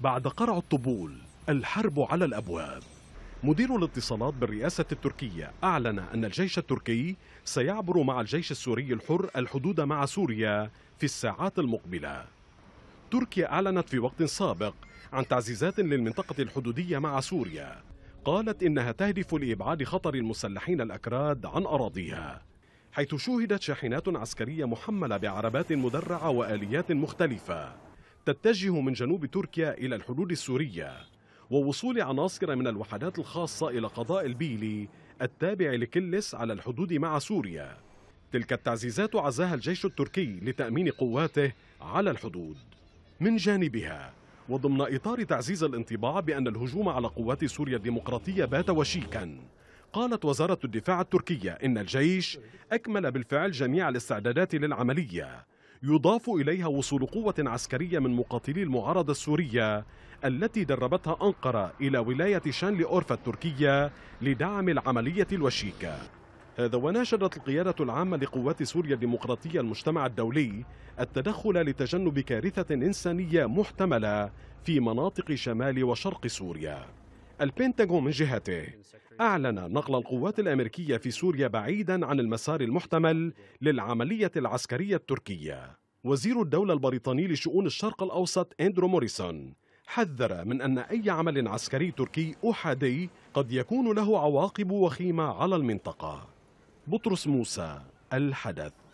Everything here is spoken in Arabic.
بعد قرع الطبول الحرب على الأبواب مدير الاتصالات بالرئاسة التركية أعلن أن الجيش التركي سيعبر مع الجيش السوري الحر الحدود مع سوريا في الساعات المقبلة تركيا أعلنت في وقت سابق عن تعزيزات للمنطقة الحدودية مع سوريا قالت إنها تهدف لإبعاد خطر المسلحين الأكراد عن أراضيها حيث شوهدت شاحنات عسكرية محملة بعربات مدرعة وآليات مختلفة تتجه من جنوب تركيا إلى الحدود السورية ووصول عناصر من الوحدات الخاصة إلى قضاء البيلي التابع لكلس على الحدود مع سوريا تلك التعزيزات عزاها الجيش التركي لتأمين قواته على الحدود من جانبها وضمن إطار تعزيز الانطباع بأن الهجوم على قوات سوريا الديمقراطية بات وشيكا قالت وزارة الدفاع التركية إن الجيش أكمل بالفعل جميع الاستعدادات للعملية يضاف إليها وصول قوة عسكرية من مقاتلي المعارضة السورية التي دربتها أنقرة إلى ولاية شانلي أورفا التركية لدعم العملية الوشيكة هذا وناشدت القيادة العامة لقوات سوريا الديمقراطية المجتمع الدولي التدخل لتجنب كارثة إنسانية محتملة في مناطق شمال وشرق سوريا البنتاغون من جهته أعلن نقل القوات الأمريكية في سوريا بعيدا عن المسار المحتمل للعملية العسكرية التركية وزير الدولة البريطاني لشؤون الشرق الأوسط أندرو موريسون حذر من أن أي عمل عسكري تركي أحادي قد يكون له عواقب وخيمة على المنطقة بطرس موسى الحدث